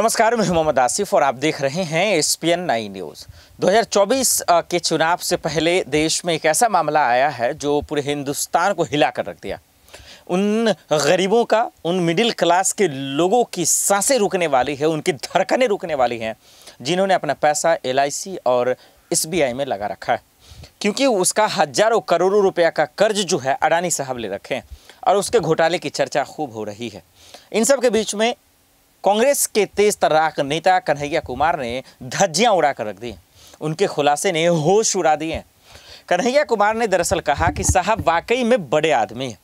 नमस्कार मैं मोहम्मद आसिफ और आप देख रहे हैं S P N nine news 2024 के चुनाव से पहले देश में एक ऐसा मामला आया है जो पूरे हिंदुस्तान को हिला कर रख दिया उन गरीबों का उन मिडिल क्लास के लोगों की सांसें रुकने वाली है उनकी धड़कने रुकने वाली हैं जिन्होंने अपना पैसा एल और एस में लगा रखा है क्योंकि उसका हजारों करोड़ों रुपया का कर्ज जो है अडानी साहब ले रखे हैं और उसके घोटाले की चर्चा खूब हो रही है इन सब के बीच में कांग्रेस के तेज तर्राक नेता कन्हैया कुमार ने धज्जियां उड़ा कर रख दी उनके खुलासे ने होश उड़ा दिए कन्हैया कुमार ने दरअसल कहा कि साहब वाकई में बड़े आदमी हैं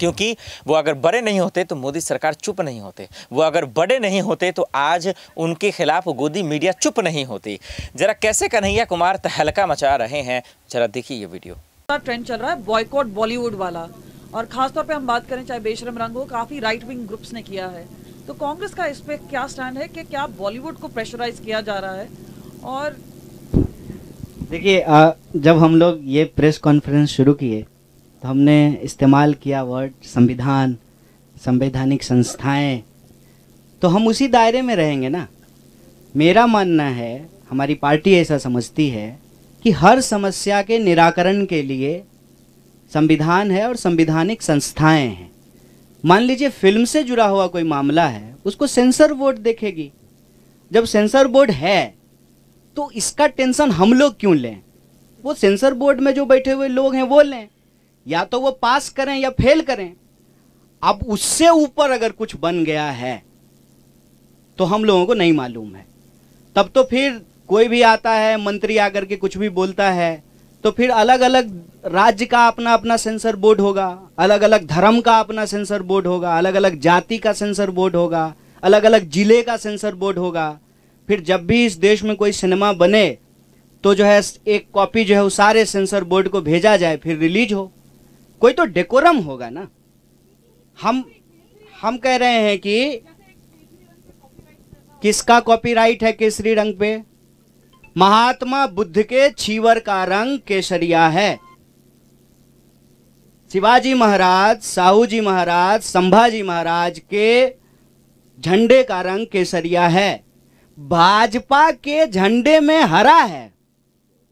क्योंकि वो अगर बड़े नहीं होते तो मोदी सरकार चुप नहीं होते वो अगर बड़े नहीं होते तो आज उनके खिलाफ गोदी मीडिया चुप नहीं होती जरा कैसे कन्हैया कुमार तहलका मचा रहे हैं जरा देखिए ये वीडियो ट्रेंड चल रहा है बॉयकॉट बॉलीवुड वाला और खासतौर पे हम बात करें चाहे बेशरम रंग हो काफी राइट विंग ग्रुप्स ने किया है तो कांग्रेस का इस पर क्या स्टैंड है कि क्या बॉलीवुड को प्रेशराइज किया जा रहा है और देखिए जब हम लोग ये प्रेस कॉन्फ्रेंस शुरू किए तो हमने इस्तेमाल किया वर्ड संविधान संवैधानिक संस्थाएं तो हम उसी दायरे में रहेंगे ना मेरा मानना है हमारी पार्टी ऐसा समझती है कि हर समस्या के निराकरण के लिए संविधान है और संविधानिक संस्थाएं हैं मान लीजिए फिल्म से जुड़ा हुआ कोई मामला है उसको सेंसर बोर्ड देखेगी जब सेंसर बोर्ड है तो इसका टेंशन हम लोग क्यों लें वो सेंसर बोर्ड में जो बैठे हुए लोग हैं वो लें या तो वो पास करें या फेल करें अब उससे ऊपर अगर कुछ बन गया है तो हम लोगों को नहीं मालूम है तब तो फिर कोई भी आता है मंत्री आकर के कुछ भी बोलता है तो फिर अलग अलग राज्य का अपना अपना सेंसर बोर्ड होगा अलग अलग धर्म का अपना सेंसर बोर्ड होगा अलग अलग जाति का सेंसर बोर्ड होगा अलग अलग जिले का सेंसर बोर्ड होगा फिर जब भी इस देश में कोई सिनेमा बने तो जो है एक कॉपी जो है वो सारे सेंसर बोर्ड को भेजा जाए फिर रिलीज हो कोई तो डेकोरम होगा ना हम हम कह रहे हैं कि किसका कॉपीराइट है किस रंग पे महात्मा बुद्ध के छीवर का रंग केसरिया है शिवाजी महाराज साहू जी महाराज संभाजी महाराज के झंडे का रंग केसरिया है भाजपा के झंडे में हरा है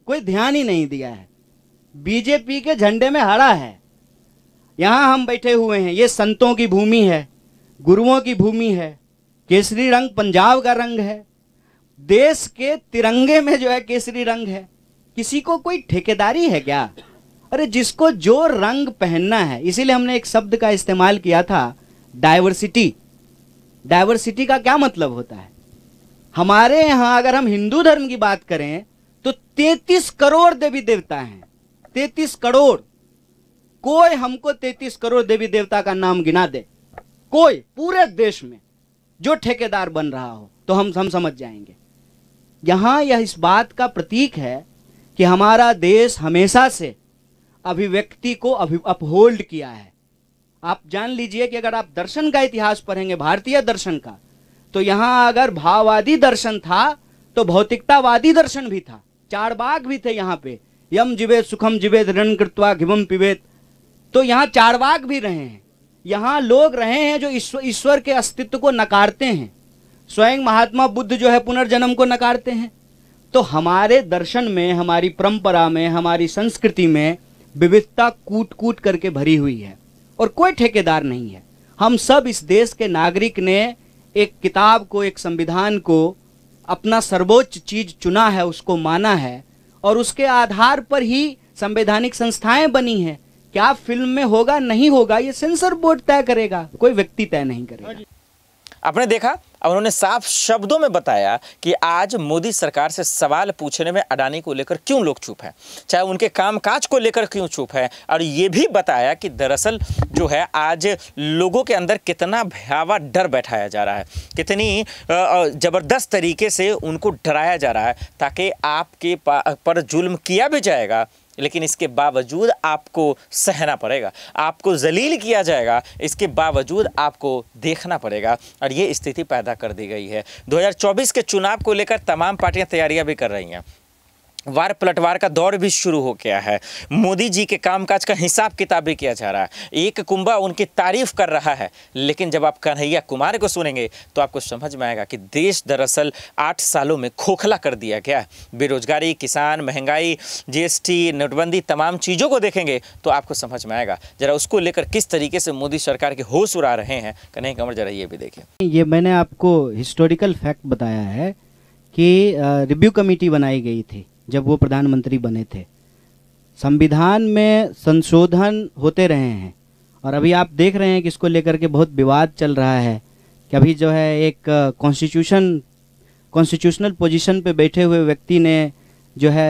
कोई ध्यान ही नहीं दिया है बीजेपी के झंडे में हरा है यहाँ हम बैठे हुए हैं ये संतों की भूमि है गुरुओं की भूमि है केसरी रंग पंजाब का रंग है देश के तिरंगे में जो है केसरी रंग है किसी को कोई ठेकेदारी है क्या अरे जिसको जो रंग पहनना है इसीलिए हमने एक शब्द का इस्तेमाल किया था डायवर्सिटी डायवर्सिटी का क्या मतलब होता है हमारे यहां अगर हम हिंदू धर्म की बात करें तो 33 करोड़ देवी देवता हैं 33 करोड़ कोई हमको 33 करोड़ देवी देवता का नाम गिना दे कोई पूरे देश में जो ठेकेदार बन रहा हो तो हम हम समझ जाएंगे यहाँ यह इस बात का प्रतीक है कि हमारा देश हमेशा से अभिव्यक्ति को अभि अपहोल्ड किया है आप जान लीजिए कि अगर आप दर्शन का इतिहास पढ़ेंगे भारतीय दर्शन का तो यहाँ अगर भाववादी दर्शन था तो भौतिकतावादी दर्शन भी था चार बाग भी थे यहाँ पे यम जिवेद सुखम जिवेद रन कृत्वा घिवम पिवेद तो यहाँ चार बाग भी रहे हैं यहाँ लोग रहे हैं जो ईश्वर के अस्तित्व को नकारते हैं स्वयं महात्मा बुद्ध जो है पुनर्जन्म को नकारते हैं तो हमारे दर्शन में हमारी परंपरा में हमारी संस्कृति में विविधता कूट कूट करके भरी हुई है और कोई ठेकेदार नहीं है हम सब इस देश के नागरिक ने एक किताब को एक संविधान को अपना सर्वोच्च चीज चुना है उसको माना है और उसके आधार पर ही संवैधानिक संस्थाएं बनी हैं क्या फिल्म में होगा नहीं होगा ये सेंसर बोर्ड तय करेगा कोई व्यक्ति तय नहीं करेगा आपने देखा अब उन्होंने साफ शब्दों में बताया कि आज मोदी सरकार से सवाल पूछने में अडानी को लेकर क्यों लोग चुप हैं चाहे उनके कामकाज को लेकर क्यों चुप हैं और ये भी बताया कि दरअसल जो है आज लोगों के अंदर कितना भयावह डर बैठाया जा रहा है कितनी ज़बरदस्त तरीके से उनको डराया जा रहा है ताकि आपके पर जुल्म किया भी जाएगा लेकिन इसके बावजूद आपको सहना पड़ेगा आपको जलील किया जाएगा इसके बावजूद आपको देखना पड़ेगा और ये स्थिति पैदा कर दी गई है 2024 के चुनाव को लेकर तमाम पार्टियां तैयारियां भी कर रही हैं वार पलटवार का दौर भी शुरू हो गया है मोदी जी के कामकाज का हिसाब किताब भी किया जा रहा है एक कुंबा उनकी तारीफ कर रहा है लेकिन जब आप कन्हैया कुमार को सुनेंगे तो आपको समझ में आएगा कि देश दरअसल आठ सालों में खोखला कर दिया गया है बेरोजगारी किसान महंगाई जीएसटी नोटबंदी तमाम चीज़ों को देखेंगे तो आपको समझ में आएगा ज़रा उसको लेकर किस तरीके से मोदी सरकार के होश उड़ा रहे हैं कन्हैया कुमार जरा ये भी देखें ये मैंने आपको हिस्टोरिकल फैक्ट बताया है कि रिव्यू कमेटी बनाई गई थी जब वो प्रधानमंत्री बने थे संविधान में संशोधन होते रहे हैं और अभी आप देख रहे हैं कि इसको लेकर के बहुत विवाद चल रहा है कि अभी जो है एक कॉन्स्टिट्यूशन कॉन्स्टिट्यूशनल पोजीशन पे बैठे हुए व्यक्ति ने जो है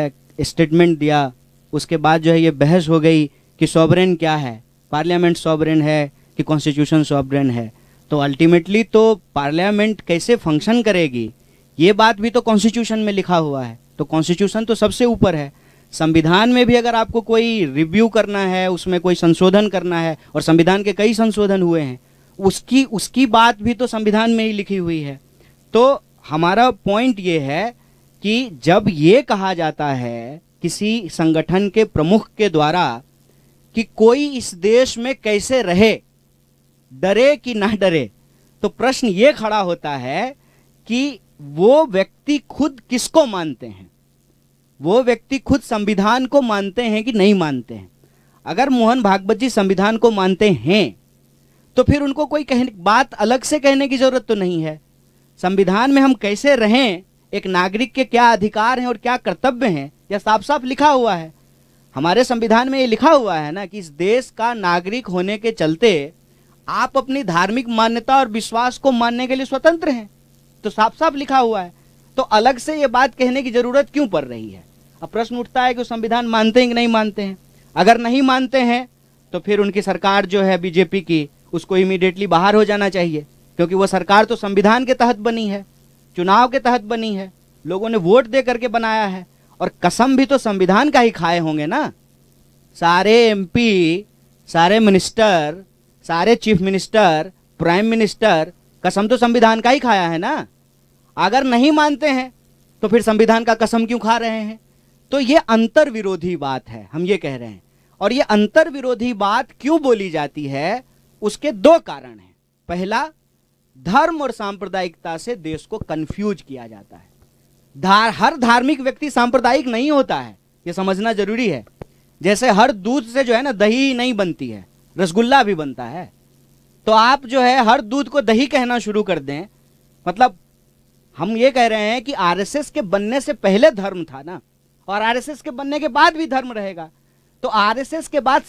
स्टेटमेंट दिया उसके बाद जो है ये बहस हो गई कि सॉबरेन क्या है पार्लियामेंट सॉबरेन है कि कॉन्स्टिट्यूशन सॉबरेन है तो अल्टीमेटली तो पार्लियामेंट कैसे फंक्शन करेगी ये बात भी तो कॉन्स्टिट्यूशन में लिखा हुआ है तो कॉन्स्टिट्यूशन तो सबसे ऊपर है संविधान में भी अगर आपको कोई रिव्यू करना है उसमें कोई संशोधन करना है और संविधान के कई संशोधन हुए हैं उसकी उसकी बात भी तो संविधान में ही लिखी हुई है तो हमारा पॉइंट ये है कि जब ये कहा जाता है किसी संगठन के प्रमुख के द्वारा कि कोई इस देश में कैसे रहे डरे कि ना डरे तो प्रश्न ये खड़ा होता है कि वो व्यक्ति खुद किसको मानते हैं वो व्यक्ति खुद संविधान को मानते हैं कि नहीं मानते हैं अगर मोहन भागवत जी संविधान को मानते हैं तो फिर उनको कोई कहने बात अलग से कहने की जरूरत तो नहीं है संविधान में हम कैसे रहें एक नागरिक के क्या अधिकार हैं और क्या कर्तव्य हैं यह साफ साफ लिखा हुआ है हमारे संविधान में ये लिखा हुआ है ना कि इस देश का नागरिक होने के चलते आप अपनी धार्मिक मान्यता और विश्वास को मानने के लिए स्वतंत्र हैं तो साफ साफ लिखा हुआ है तो अलग से ये बात कहने की जरूरत क्यों पड़ रही है अब प्रश्न उठता है कि संविधान मानते हैं कि नहीं मानते हैं अगर नहीं मानते हैं तो फिर उनकी सरकार जो है बीजेपी की उसको इमीडिएटली बाहर हो जाना चाहिए क्योंकि वो सरकार तो संविधान के तहत बनी है चुनाव के तहत बनी है लोगों ने वोट दे करके बनाया है और कसम भी तो संविधान का ही खाए होंगे ना सारे एमपी सारे मिनिस्टर सारे चीफ मिनिस्टर प्राइम मिनिस्टर कसम तो संविधान का ही खाया है ना अगर नहीं मानते हैं तो फिर संविधान का कसम क्यों खा रहे हैं तो ये अंतर विरोधी बात है हम ये कह रहे हैं और ये अंतर विरोधी बात क्यों बोली जाती है उसके दो कारण हैं पहला धर्म और सांप्रदायिकता से देश को कंफ्यूज किया जाता है धार हर धार्मिक व्यक्ति सांप्रदायिक नहीं होता है ये समझना जरूरी है जैसे हर दूध से जो है ना दही नहीं बनती है रसगुल्ला भी बनता है तो आप जो है हर दूध को दही कहना शुरू कर दें मतलब हम ये कह रहे हैं कि आरएसएस के बनने से पहले धर्म था ना और आरएसएस के बनने के बाद भी धर्म रहेगा तो आरएसएस के बाद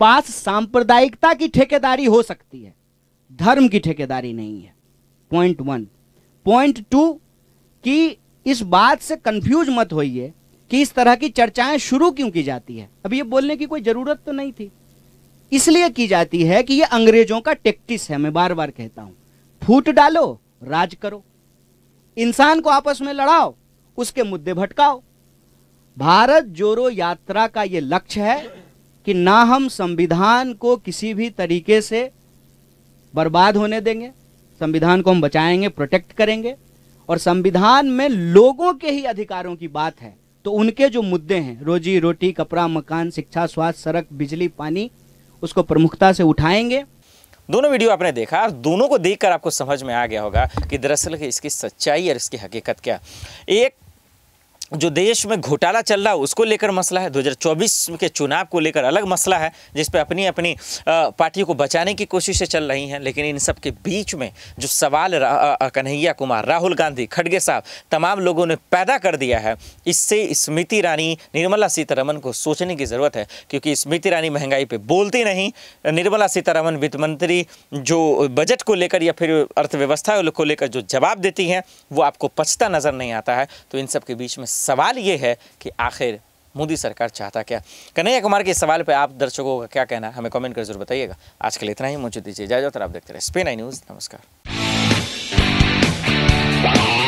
पास सांप्रदायिकता की ठेकेदारी हो सकती है धर्म की ठेकेदारी नहीं है पॉइंट वन पॉइंट टू कि इस बात से कंफ्यूज मत होइए कि इस तरह की चर्चाएं शुरू क्यों की जाती है अब ये बोलने की कोई ज़रूरत तो नहीं थी इसलिए की जाती है कि ये अंग्रेजों का टेक्टिस है मैं बार बार कहता हूं फूट डालो राज करो इंसान को आपस में लड़ाओ उसके मुद्दे भटकाओ भारत जोरो यात्रा का ये लक्ष्य है कि ना हम संविधान को किसी भी तरीके से बर्बाद होने देंगे संविधान को हम बचाएंगे प्रोटेक्ट करेंगे और संविधान में लोगों के ही अधिकारों की बात है तो उनके जो मुद्दे हैं रोजी रोटी कपड़ा मकान शिक्षा स्वास्थ्य सड़क बिजली पानी उसको प्रमुखता से उठाएंगे दोनों वीडियो आपने देखा और दोनों को देखकर आपको समझ में आ गया होगा कि दरअसल इसकी सच्चाई और इसकी हकीकत क्या एक जो देश में घोटाला चल रहा है उसको लेकर मसला है 2024 के चुनाव को लेकर अलग मसला है जिस पर अपनी अपनी पार्टी को बचाने की कोशिशें चल रही हैं लेकिन इन सब के बीच में जो सवाल कन्हैया कुमार राहुल गांधी खड़गे साहब तमाम लोगों ने पैदा कर दिया है इससे स्मृति रानी निर्मला सीतारमन को सोचने की ज़रूरत है क्योंकि स्मृति रानी महंगाई पर बोलती नहीं निर्मला सीतारमन वित्त मंत्री जो बजट को लेकर या फिर अर्थव्यवस्था को लेकर जो जवाब देती हैं वो आपको पछता नज़र नहीं आता है तो इन सब के बीच में सवाल ये है कि आखिर मोदी सरकार चाहता क्या कन्हैया कुमार के इस सवाल पर आप दर्शकों का क्या कहना हमें कॉमेंट कर जरूर बताइएगा आज के लिए इतना ही मुझे दीजिए जाए जाओ आप देखते रहे स्पेन आई न्यूज़ नमस्कार